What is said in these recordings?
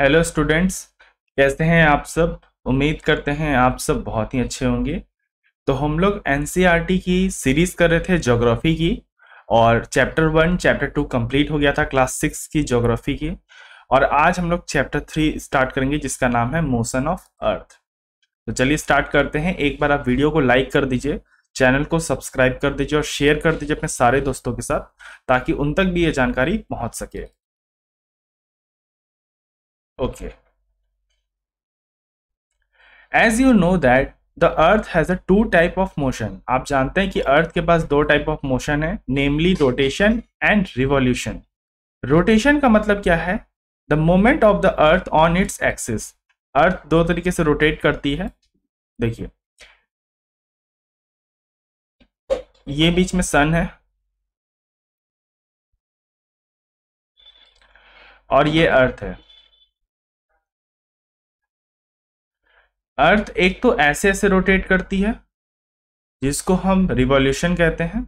Hello students कैसे हैं आप सब उम्मीद करते हैं आप सब बहुत ही अच्छे होंगे तो हम लोग एन e की सीरीज़ कर रहे थे जोग्राफ़ी की और chapter one chapter two complete हो गया था क्लास सिक्स की जोग्राफ़ी की और आज हम लोग चैप्टर थ्री स्टार्ट करेंगे जिसका नाम है मोशन ऑफ अर्थ तो चलिए स्टार्ट करते हैं एक बार आप वीडियो को लाइक कर दीजिए चैनल को सब्सक्राइब कर दीजिए और शेयर कर दीजिए अपने सारे दोस्तों के साथ ताकि उन तक भी ये जानकारी पहुँच सके okay as you know that the earth has a two type of motion आप जानते हैं कि अर्थ के पास दो टाइप ऑफ मोशन है namely rotation and revolution rotation का मतलब क्या है the moment of the earth on its axis अर्थ दो तरीके से रोटेट करती है देखिए ये बीच में सन है और ये अर्थ है अर्थ एक तो ऐसे ऐसे रोटेट करती है जिसको हम रिवॉल्यूशन कहते हैं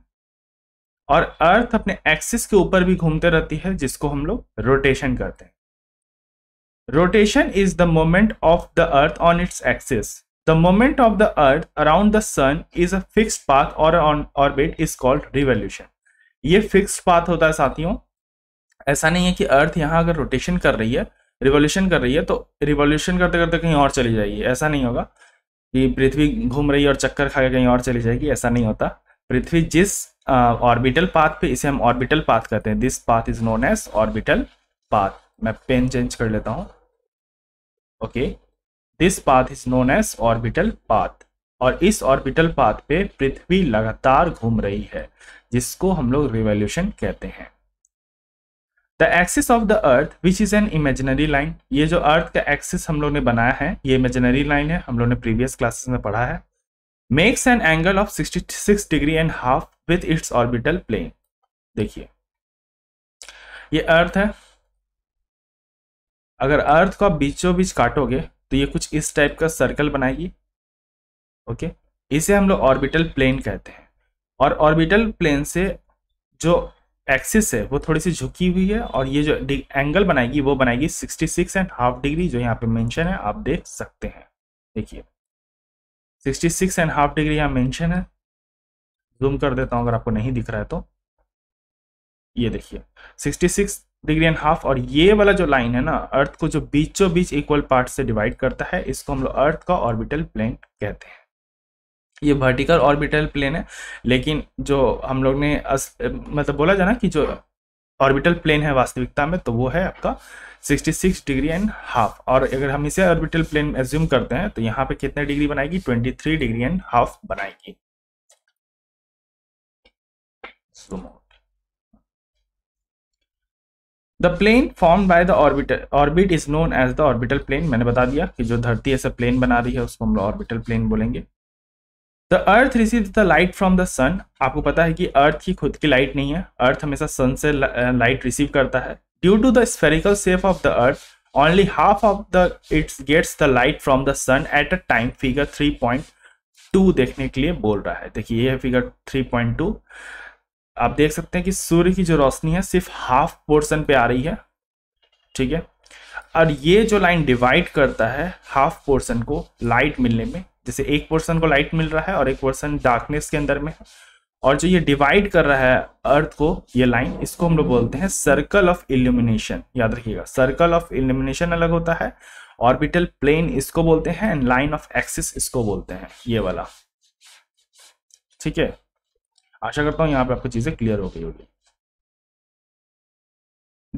और अर्थ अपने एक्सिस के ऊपर भी घूमते रहती है जिसको हम लोग रोटेशन करते हैं rotation is the moment of the earth on its axis the moment of the earth around the sun is a fix path और on orbit is called revolution ये फिक्स पाथ होता है साथियों ऐसा नहीं है कि अर्थ यहां अगर रोटेशन कर रही है रिवोल्यूशन कर रही है तो रिवोल्यूशन करते करते कहीं और चली जाएगी ऐसा नहीं होगा कि पृथ्वी घूम रही है और चक्कर खा के कहीं और चली जाएगी ऐसा नहीं होता पृथ्वी जिस ऑर्बिटल पाथ पे इसे हम ऑर्बिटल पाथ कहते हैं this path is known as orbital path मैं पेन चेंज कर लेता हूँ okay this path is known as orbital path और इस ऑर्बिटल पाथ पे पृथ्वी लगातार घूम रही है जिसको हम लोग रिवोल्यूशन कहते हैं the axis of the earth which is an imaginary line ये जो अर्थ का एक्सिस हम लोग ने बनाया है ये इमेजिनरी लाइन है हम लोग ने प्रीवियस क्लासेस में पढ़ा है makes an angle of 66 degree and half with its orbital plane देखिए ये अर्थ है अगर अर्थ को आप बीचों बीच काटोगे तो ये कुछ इस टाइप का सर्कल बनाएगी ओके इसे हम लोग ऑर्बिटल प्लेन कहते हैं और ऑर्बिटल प्लेन से जो एक्सिस है वो थोड़ी सी झुकी हुई है और ये जो एंगल बनाएगी वो बनाएगी 66 एंड हाफ डिग्री जो यहाँ पे मेंशन है आप देख सकते हैं देखिए 66 एंड हाफ डिग्री यहाँ मेंशन है जूम कर देता हूँ अगर आपको नहीं दिख रहा है तो ये देखिए 66 डिग्री एंड हाफ और ये वाला जो लाइन है ना अर्थ को जो बीचों बीच इक्वल पार्ट से डिवाइड करता है इसको हम लोग अर्थ का ऑर्बिटल प्लेन कहते हैं ये वर्टिकल ऑर्बिटल प्लेन है लेकिन जो हम लोग ने अस, मतलब बोला जाना कि जो ऑर्बिटल प्लेन है वास्तविकता में तो वो है आपका 66 डिग्री एंड हाफ और अगर हम इसे ऑर्बिटल प्लेन एज्यूम करते हैं तो यहाँ पे कितने डिग्री बनाएगी 23 डिग्री एंड हाफ बनाएगी the plane form by the orbital orbit is known as the orbital plane मैंने बता दिया कि जो धरती ऐसा प्लेन बना रही है उसको हम लोग ऑर्बिटल प्लेन बोलेंगे the earth receive the light from the sun आपको पता है कि अर्थ की खुद की लाइट नहीं है अर्थ हमेशा सन से लाइट रिसीव करता है due to the spherical shape of the earth only half of the its gets the light from the sun at a time figure three point two देखने के लिए बोल रहा है देखिए ये है फिगर थ्री पॉइंट टू आप देख सकते हैं कि सूर्य की जो रोशनी है सिर्फ हाफ पोर्सन पे आ रही है ठीक है और ये जो लाइन डिवाइड करता है हाफ पोर्सन को लाइट मिलने में जैसे एक पोर्सन को लाइट मिल रहा है और एक पोर्सन डार्कनेस के अंदर में है और जो ये डिवाइड कर रहा है अर्थ को ये लाइन इसको हम लोग बोलते हैं सर्कल ऑफ इल्यूमिनेशन याद रखिएगा सर्कल ऑफ इल्यूमिनेशन अलग होता है ऑर्बिटल प्लेन इसको बोलते हैं एंड लाइन ऑफ एक्सिस इसको बोलते हैं ये वाला ठीक है आशा करता हूँ यहाँ पे आपको चीजें क्लियर हो गई होगी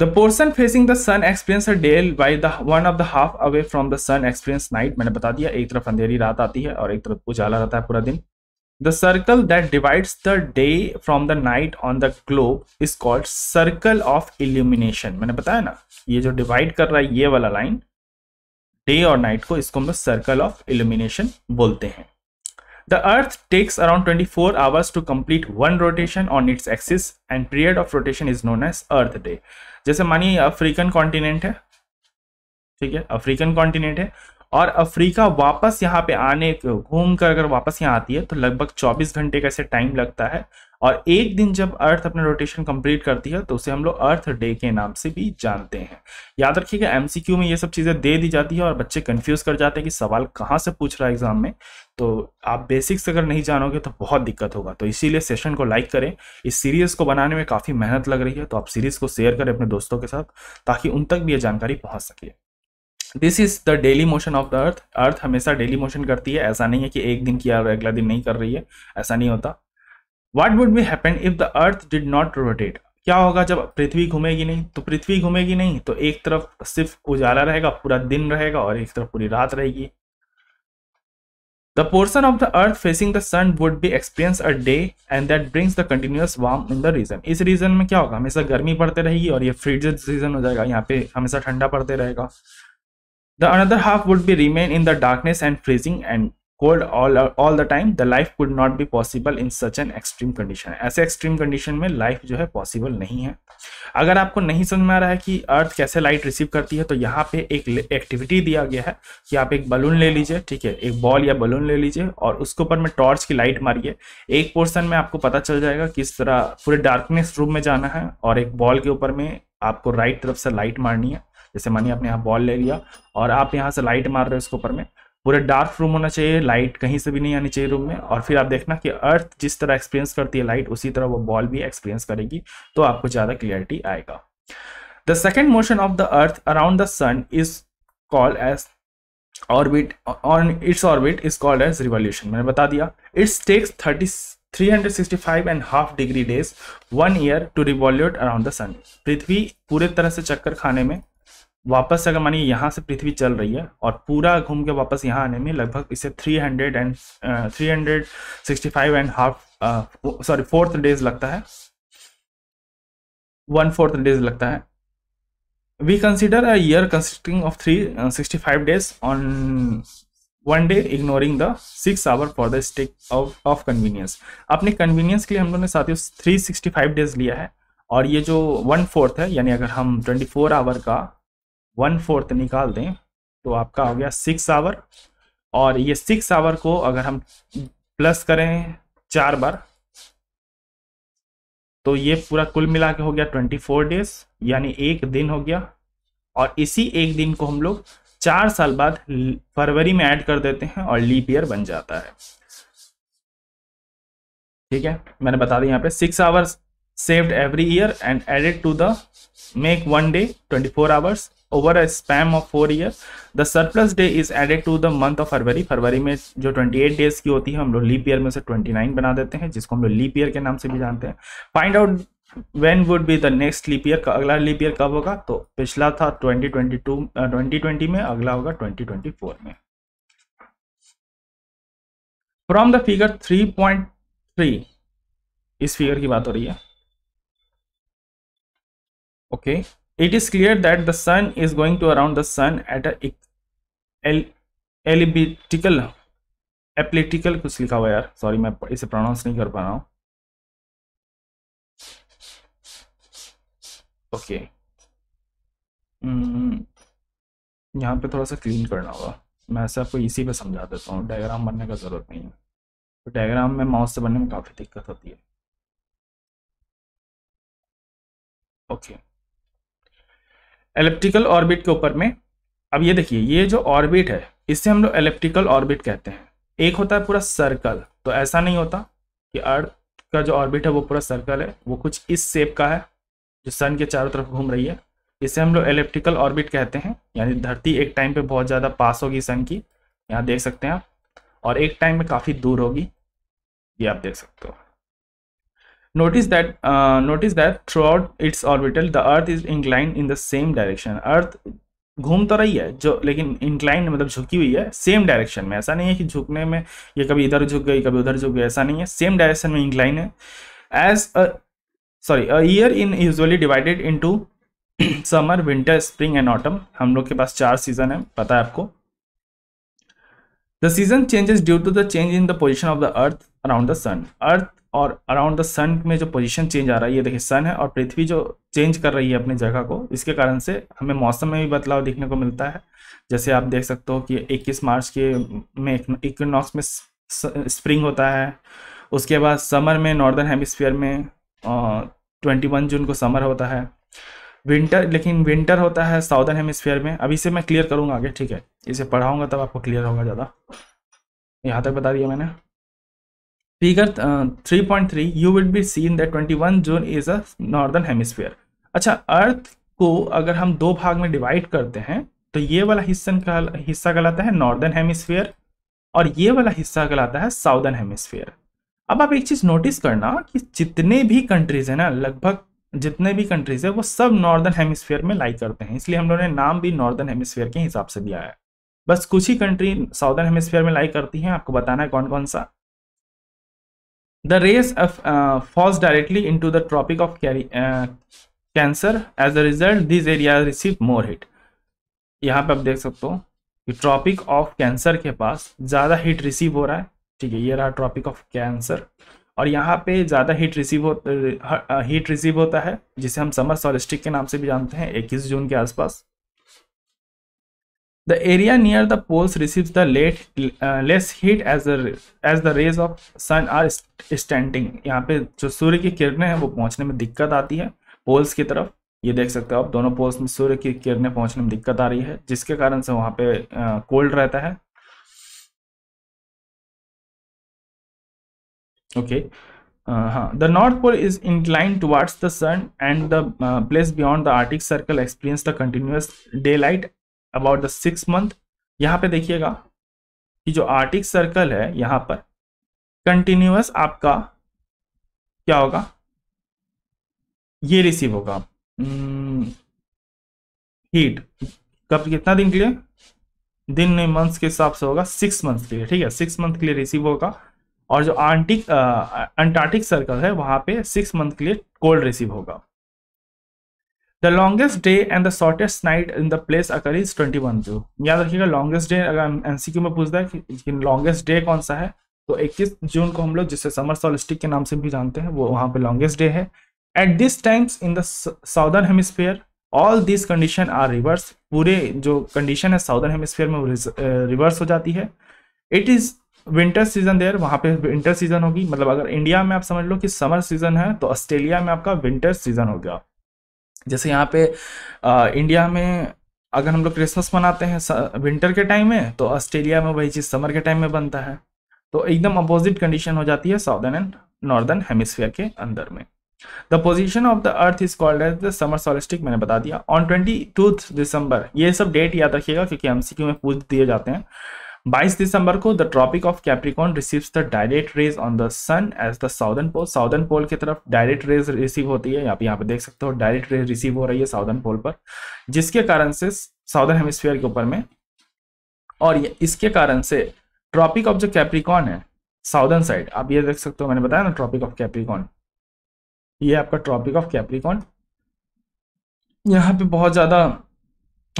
The portion facing the sun experience a day by the one of the half away from the sun experience night. मैंने बता दिया एक तरफ अंधेरी रात आती है और एक तरफ उजाला रहता है पूरा दिन The circle that divides the day from the night on the globe is called circle of illumination. मैंने बताया ना ये जो डिवाइड कर रहा है ये वाला लाइन डे और नाइट को इसको हम लोग सर्कल ऑफ इल्यूमिनेशन बोलते हैं The Earth takes around 24 hours to complete one rotation on its axis and period of rotation is known as Earth Day. जैसे मानिए अफ्रीकन कॉन्टिनेंट है ठीक है अफ्रीकन कॉन्टिनेंट है और अफ्रीका वापस यहाँ पे आने घूम कर अगर वापस यहाँ आती है तो लगभग 24 घंटे का ऐसे टाइम लगता है और एक दिन जब अर्थ अपना रोटेशन कंप्लीट करती है तो उसे हम लोग अर्थ डे के नाम से भी जानते हैं याद रखिएगा एमसीक्यू में ये सब चीज़ें दे दी जाती है और बच्चे कंफ्यूज कर जाते हैं कि सवाल कहाँ से पूछ रहा है एग्जाम में तो आप बेसिक्स अगर नहीं जानोगे तो बहुत दिक्कत होगा तो इसीलिए सेशन को लाइक करें इस सीरीज़ को बनाने में काफ़ी मेहनत लग रही है तो आप सीरीज़ को शेयर करें अपने दोस्तों के साथ ताकि उन तक भी ये जानकारी पहुंच सके this is the daily motion of the earth earth हमेशा डेली मोशन करती है ऐसा नहीं है कि एक दिन किया और अगला दिन नहीं कर रही है ऐसा नहीं होता what would be happen if the earth did not rotate क्या होगा जब पृथ्वी घूमेगी नहीं तो पृथ्वी घूमेगी नहीं तो एक तरफ सिर्फ उजाला रहेगा पूरा दिन रहेगा और एक तरफ पूरी रात रहेगी The portion of the earth facing the sun would be experience a day and that brings the continuous warm in the region. इस रीजन में क्या होगा हमेशा गर्मी पड़ते रहेगी और ये फ्रीजेड सीजन हो जाएगा यहाँ पे हमेशा ठंडा पड़ते रहेगा the another half would be remain in the darkness and freezing and cold all the time the life could not be possible in such an extreme condition condition ऐसे एक्सट्रीम कंडीशन में लाइफ जो है possible नहीं है अगर आपको नहीं समझ में आ रहा है कि अर्थ कैसे लाइट रिसीव करती है तो यहाँ पे एक एक्टिविटी दिया गया है कि आप एक बलून ले लीजिए ठीक है एक बॉल या बलून ले लीजिए और उसके ऊपर में टॉर्च की लाइट मारिए एक पोर्सन में आपको पता चल जाएगा किस तरह पूरे डार्कनेस रूम में जाना है और एक बॉल के ऊपर में आपको राइट तरफ से लाइट मारनी है जैसे मानिए आपने यहाँ बॉल ले लिया और आप यहाँ से लाइट मार रहे हो उसके ऊपर में पूरे डार्क रूम होना चाहिए लाइट कहीं से भी नहीं आनी चाहिए रूम में और फिर आप देखना कि अर्थ जिस तरह एक्सपीरियंस करती है लाइट उसी तरह वो बॉल भी एक्सपीरियंस करेगी तो आपको ज़्यादा क्लियरिटी आएगा the second motion of the earth around the sun is called as orbit on its orbit is called as revolution मैंने बता दिया it's takes thirty three hundred sixty five and half degree days one year to revolute around the sun पृथ्वी पूरे तरह से चक्कर खाने में वापस अगर मानिए यहाँ से पृथ्वी चल रही है और पूरा घूम के वापस यहाँ आने में लगभग इसे 300 and three hundred sixty five and half sorry fourth days लगता है वन फोर्थ डेज लगता है we consider a year consisting of three sixty five days on one day ignoring the six hour for the stake of convenience अपने convenience के लिए हम लोगों ने साथियों थ्री सिक्सटी फाइव डेज लिया है और ये जो वन फोर्थ है यानी अगर हम ट्वेंटी फोर आवर का वन फोर्थ निकाल दें तो आपका हो गया सिक्स आवर और ये सिक्स आवर को अगर हम प्लस करें चार बार तो ये पूरा कुल मिला के हो गया ट्वेंटी फोर डेज यानी एक दिन हो गया और इसी एक दिन को हम लोग चार साल बाद फरवरी में ऐड कर देते हैं और लीप ईयर बन जाता है ठीक है मैंने बता दिया यहाँ पे six hours saved every year and added to the make one day 24 hours over a spam of four year the surplus day is added to the month of February फरवरी में जो 28 डेज की होती है हम लोग लीप ईयर में से 29 बना देते हैं जिसको हम लोग लीप ईयर के नाम से भी जानते हैं find out when would be the next leap year अगला लीप ईयर कब होगा तो पिछला था 2022 2020 में अगला होगा 2024 में फ्रॉम द फिगर 3.3 इस फिगर की बात हो रही है okay it is clear that the sun is going to around the sun at a elliptical एप्लेटिकल कुछ लिखा हुआ यार सॉरी मैं इसे प्रोनाउंस नहीं कर पा रहा हूँ ओके हम्म। यहाँ पे थोड़ा सा क्लीन करना होगा मैं ऐसे आपको इसी पे समझा देता हूँ डायग्राम बनने का ज़रूरत नहीं है तो डायग्राम में माउस से बनने में काफ़ी दिक्कत होती है ओके okay. एलिप्टिकल ऑर्बिट के ऊपर में अब ये देखिए ये जो ऑर्बिट है इससे हम लोग एलिप्टिकल ऑर्बिट कहते हैं एक होता है पूरा सर्कल तो ऐसा नहीं होता कि अर्थ का जो ऑर्बिट है वो पूरा सर्कल है वो कुछ इस शेप का है जो सन के चारों तरफ घूम रही है इसे हम लोग एलिप्टिकल ऑर्बिट कहते हैं यानी धरती एक टाइम पे बहुत ज़्यादा पास होगी सन की यहाँ देख सकते हैं आप और एक टाइम में काफ़ी दूर होगी ये आप देख सकते हो Notice that uh, notice that throughout its orbital the Earth is inclined in the same direction. Earth घूम तो रही है जो लेकिन इंक्लाइन मतलब झुकी हुई है सेम डायरेक्शन में ऐसा नहीं है कि झुकने में ये कभी इधर झुक गई कभी उधर झुक गई ऐसा नहीं है सेम डायरेक्शन में इंक्लाइन है as a sorry a year in usually divided into summer winter spring and autumn हम लोग के पास चार सीजन है पता है आपको the season changes due to the change in the position of the earth around the sun earth और around the सन में जो पोजीशन चेंज आ रहा है ये देखिए सन है और पृथ्वी जो चेंज कर रही है अपनी जगह को इसके कारण से हमें मौसम में भी बदलाव देखने को मिलता है जैसे आप देख सकते हो कि 21 मार्च के में इक्विनॉक्स में स्प्रिंग होता है उसके बाद समर में नॉर्दर्न हेमिस्फीयर में ट्वेंटी वन जून को समर होता है विंटर लेकिन विंटर होता है साउदर्न हेमिस्फीयर में अभी से मैं क्लियर करूँगा आगे ठीक है इसे पढ़ाऊँगा तब आपको क्लियर होगा ज़्यादा यहाँ तक बता दिया मैंने figure uh, 3.3 you will be seen that 21 June is a northern hemisphere अच्छा अर्थ को अगर हम दो भाग में डिवाइड करते हैं तो ये वाला हिस्सा हिस्सा कहलाता है नॉर्दर्न हेमिस्फीयर और ये वाला हिस्सा कहलाता है साउदर्न हेमिसफेयर अब आप एक चीज़ नोटिस करना कि जितने भी कंट्रीज है ना लगभग जितने भी कंट्रीज है वो सब नॉर्दर्न हेमिस्फीयर में लाई करते हैं इसलिए हम लोगों ने नाम भी नॉर्दर्न हेमिस्फीयर के हिसाब से दिया है बस कुछ ही कंट्री साउदर्न हेमिस्फीयर में लाई करती हैं आपको बताना है कौन कौन सा The rays of, uh, uh, falls directly into the tropic of uh, Cancer as a result this area receive more heat यहाँ पे आप देख सकते हो कि ट्रॉपिक ऑफ कैंसर के पास ज़्यादा हिट रिसीव हो रहा है ठीक है ये रहा ट्रॉपिक ऑफ कैंसर और यहाँ पे ज़्यादा हीट रिसीव हो हीट uh, रिसीव होता है जिसे हम समर सॉलिस्टिक के नाम से भी जानते हैं 21 जून के आसपास The area near the poles receives the late, uh, less heat as the as the rays of sun are standing. यहाँ पे जो सूर्य की किरणें हैं वो पहुंचने में दिक्कत आती है पोल्स की तरफ ये देख सकते हो आप दोनों पोल्स में सूर्य की किरणें पहुंचने में दिक्कत आ रही है जिसके कारण से वहाँ पे कोल्ड uh, रहता है ओके uh, हाँ the north pole is incline towards the sun and the place beyond the Arctic circle experience the continuous day light about the six month यहाँ पे देखिएगा कि जो आर्टिक सर्कल है यहाँ पर कंटिन्यूस आपका क्या होगा ये रिसीव होगा हीट hmm, कब कितना दिन के लिए दिन नहीं मंथ्स के हिसाब से होगा सिक्स मंथ्स के लिए ठीक है सिक्स मंथ के लिए रिसीव होगा और जो आर्टिक अंटार्टिक सर्कल है वहां पे सिक्स मंथ के लिए कोल्ड रिसीव होगा the longest day and the shortest night in the place occur is twenty one जो याद रखिएगा लॉन्गेस्ट डे अगर एनसीक्यू में पूछता है कि लॉन्गेस्ट डे कौन सा है तो 21 जून को हम लोग जिसे समर सॉलिस्टिक के नाम से भी जानते हैं वो वहाँ पे लॉन्गेस्ट डे है at this times in the southern hemisphere all this condition are reverse पूरे जो कंडीशन है साउदर्न हेमिस्फेयर में रिवर्स हो जाती है it is winter season there वहाँ पे विंटर सीजन होगी मतलब अगर इंडिया में आप समझ लो कि समर सीजन है तो ऑस्ट्रेलिया में आपका विंटर सीजन हो गया जैसे यहाँ पे आ, इंडिया में अगर हम लोग क्रिसमस मनाते हैं विंटर के टाइम में तो ऑस्ट्रेलिया में वही चीज़ समर के टाइम में बनता है तो एकदम अपोजिट कंडीशन हो जाती है साउदर्न एंड नॉर्दर्न हेमिसफेयर के अंदर में the position of the earth is called as the summer solstice मैंने बता दिया ऑन ट्वेंटी टूथ दिसंबर ये सब डेट याद रखिएगा क्योंकि एम में पूछ दिए जाते हैं 22 दिसंबर को the tropic of Capricorn receives the direct rays on the sun as the southern pole southern pole की तरफ डायरेक्ट रेज रिसीव होती है आप यहाँ पे देख सकते हो डायरेक्ट रेज रिसीव हो रही है साउदर्न पोल पर जिसके कारण से साउदर्न हेमिस्फीयर के ऊपर में और इसके कारण से ट्रॉपिक ऑफ जो कैप्रिकॉन है साउदर्न साइड आप ये देख सकते हो मैंने बताया ना ट्रॉपिक ऑफ कैप्रिकॉन ये आपका ट्रॉपिक ऑफ कैप्रिकॉन यहाँ पे बहुत ज़्यादा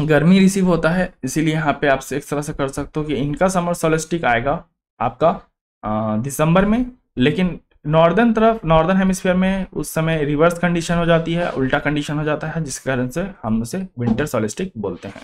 गर्मी रिसीव होता है इसीलिए यहाँ पे आप एक तरह से कर सकते हो कि इनका समर सोलिस्टिक आएगा आपका दिसंबर में लेकिन नॉर्दर्न तरफ नॉर्दर्न हेमिस्फीयर में उस समय रिवर्स कंडीशन हो जाती है उल्टा कंडीशन हो जाता है जिसके कारण से हम उसे विंटर सोलिस्टिक बोलते हैं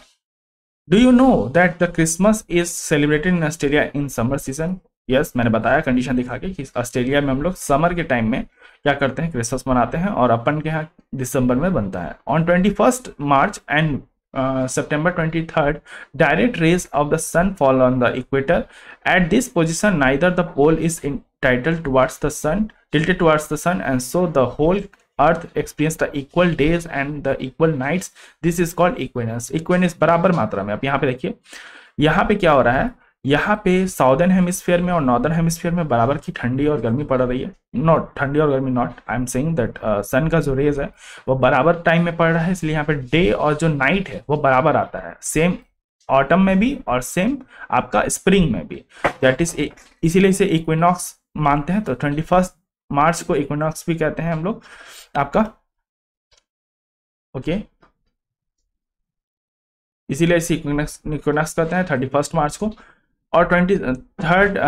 do you know that the Christmas is celebrated in Australia in summer season yes मैंने बताया कंडीशन दिखा के कि ऑस्ट्रेलिया में हम लोग समर के टाइम में क्या करते हैं क्रिसमस मनाते हैं और अपन के यहाँ दिसंबर में बनता है on twenty first March and uh, September 23rd, direct rays of the sun fall on the equator. At this position, neither the pole is entitled towards the sun, tilted towards the sun, and so the whole earth experience the equal days and the equal nights. This is called equinox. Equinox बराबर मात्रा में आप यहाँ पे देखिए यहाँ पे क्या हो रहा है यहाँ पे साउदर्न हेमिस्फेयर में और नॉर्दर्न हेमिस्फेयर में बराबर की ठंडी और गर्मी पड़ रही है नॉट ठंडी और गर्मी not I am saying that sun का जो रेज है वो बराबर टाइम में पड़ रहा है इसलिए यहाँ पे डे और जो नाइट है वो बराबर आता है सेम ऑटम में भी और सेम आपका स्प्रिंग में भी दैट इज इसीलिए इसे इक्विनॉक्स मानते हैं तो ट्वेंटी फर्स्ट मार्च को इक्विनॉक्स भी कहते हैं हम लोग आपका ओके okay. इसीलिए इसे इक्विनॉक्स कहते हैं थर्टी फर्स्ट मार्च को और twenty third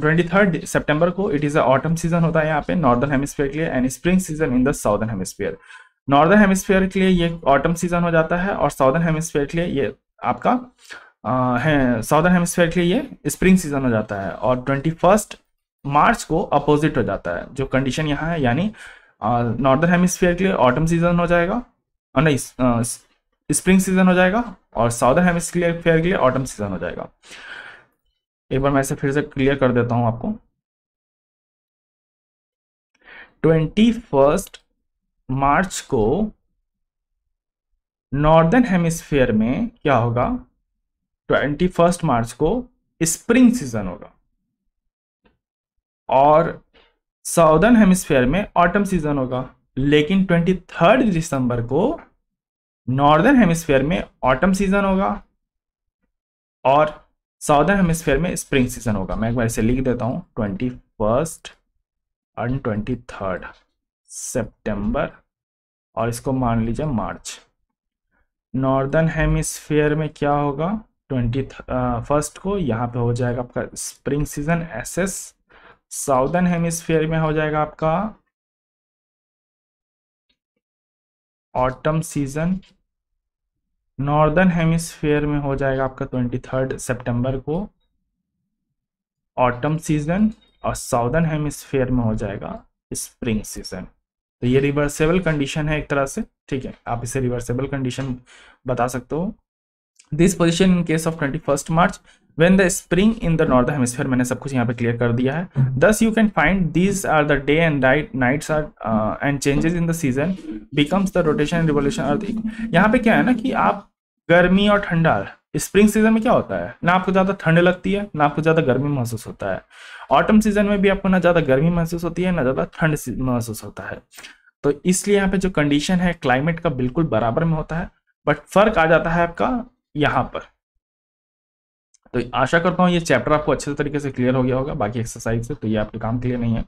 twenty third September को it is a autumn season होता है यहाँ पे नॉर्दर्न हेमिस्फेयर के लिए and spring season in the southern hemisphere northern hemisphere के लिए ये ऑटम सीजन हो जाता है और साउदर्न हेमिस्फेयर के लिए ये आपका साउदर्न uh, हेमिस्फेयर के लिए ये स्प्रिंग सीजन हो जाता है और ट्वेंटी फर्स्ट मार्च को अपोजिट हो जाता है जो कंडीशन यहाँ है यानी नॉर्दर्न uh, हेमिस्फेयर के लिए ऑटम सीजन हो जाएगा और नहीं स्प्रिंग uh, सीजन हो जाएगा और साउदर्न हेमिस्फेयर के लिए ऑटम सीजन हो जाएगा एक बार मैं इसे फिर से क्लियर कर देता हूं आपको ट्वेंटी फर्स्ट मार्च को नॉर्दर्न हेमिस्फीयर में क्या होगा ट्वेंटी फर्स्ट मार्च को स्प्रिंग सीजन होगा और साउदर्न हेमिस्फीयर में ऑटम सीजन होगा लेकिन ट्वेंटी थर्ड दिसंबर को नॉर्दर्न हेमिस्फीयर में ऑटम सीजन होगा और साउदर्न हेमिसफेयर में स्प्रिंग सीजन होगा मैं एक बार इसे लिख देता हूँ twenty first and twenty third September और इसको मान लीजिए मार्च नॉर्दर्न हेमिसफेयर में क्या होगा ट्वेंटी फर्स्ट को यहाँ पे हो जाएगा आपका spring season S S southern hemisphere में हो जाएगा आपका ऑटम सीजन नॉर्दर्न हेमिस्फीयर में हो जाएगा आपका ट्वेंटी थर्ड सेप्टेम्बर को ऑटम सीजन और साउदर्न हेमिस्फीयर में हो जाएगा स्प्रिंग सीजन तो ये रिवर्सेबल कंडीशन है एक तरह से ठीक है आप इसे रिवर्सेबल कंडीशन बता सकते हो this position in case of twenty first March when the spring in the north hemisphere मैंने सब कुछ यहाँ पे क्लियर कर दिया है thus you can find these are the day and night nights are and changes in the season becomes the rotation and revolution earth यहाँ पे क्या है ना कि आप गर्मी और ठंडा स्प्रिंग सीजन में क्या होता है ना आपको ज़्यादा ठंड लगती है ना आपको ज़्यादा गर्मी महसूस होता है ऑटम सीजन में भी आपको ना ज़्यादा गर्मी महसूस होती है ना ज़्यादा ठंड महसूस होता है तो इसलिए यहाँ पे जो कंडीशन है क्लाइमेट का बिल्कुल बराबर में होता है बट फर्क आ जाता है आपका यहाँ पर तो आशा करता हूँ ये चैप्टर आपको अच्छे तरीके से क्लियर हो गया होगा बाकी एक्सरसाइज से तो ये आपके काम के लिए नहीं है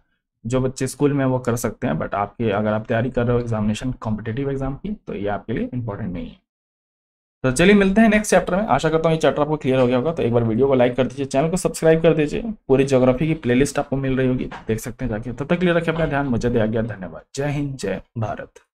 जो बच्चे स्कूल में वो कर सकते हैं बट आपके अगर आप तैयारी कर रहे हो एग्जामिनेशन कॉम्पिटेटिव एग्जाम की तो ये आपके लिए इंपॉर्टेंट नहीं है तो चलिए मिलते हैं नेक्स्ट चैप्टर में आशा करता हूँ ये चैप्टर आपको क्लियर हो गया होगा तो एक बार वीडियो को लाइक कर दीजिए चैनल को सब्सक्राइब कर दीजिए पूरी ज्योग्राफी की प्लेलिस्ट आपको मिल रही होगी देख सकते हैं जाके तब तक क्लियर रखिए अपना ध्यान मुझे दिया गया धन्यवाद जय हिंद जय भारत